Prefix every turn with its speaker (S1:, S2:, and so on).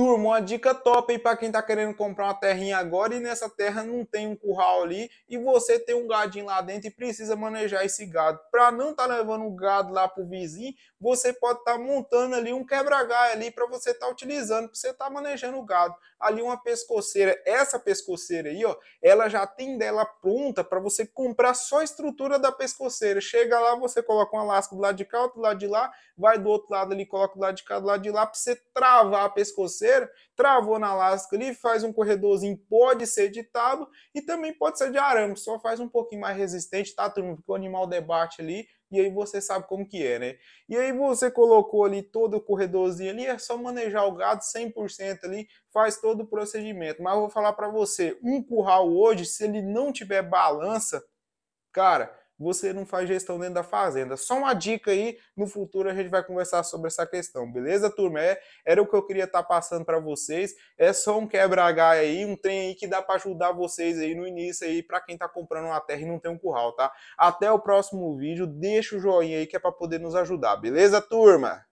S1: Turma, uma dica top aí para quem está querendo comprar uma terrinha agora e nessa terra não tem um curral ali e você tem um gadinho lá dentro e precisa manejar esse gado. Para não estar tá levando o gado lá pro vizinho, você pode estar tá montando ali um quebra-galho ali para você estar tá utilizando, para você estar tá manejando o gado. Ali uma pescoceira, essa pescoceira aí, ó, ela já tem dela pronta para você comprar só a estrutura da pescoceira. Chega lá, você coloca uma lasca do lado de cá, outro lado de lá, vai do outro lado ali, coloca do lado de cá, do lado de lá, para você travar a pescoceira inteira, travou na lasca ali, faz um corredorzinho, pode ser de tábua e também pode ser de arame, só faz um pouquinho mais resistente, tá, turma? Porque o animal debate ali e aí você sabe como que é, né? E aí você colocou ali todo o corredorzinho ali, é só manejar o gado 100% ali, faz todo o procedimento. Mas eu vou falar para você, um curral hoje, se ele não tiver balança, cara você não faz gestão dentro da fazenda. Só uma dica aí, no futuro a gente vai conversar sobre essa questão, beleza, turma? É, era o que eu queria estar tá passando para vocês. É só um quebra-galho aí, um trem aí que dá para ajudar vocês aí no início aí, para quem está comprando uma terra e não tem um curral, tá? Até o próximo vídeo, deixa o joinha aí que é para poder nos ajudar, beleza, turma?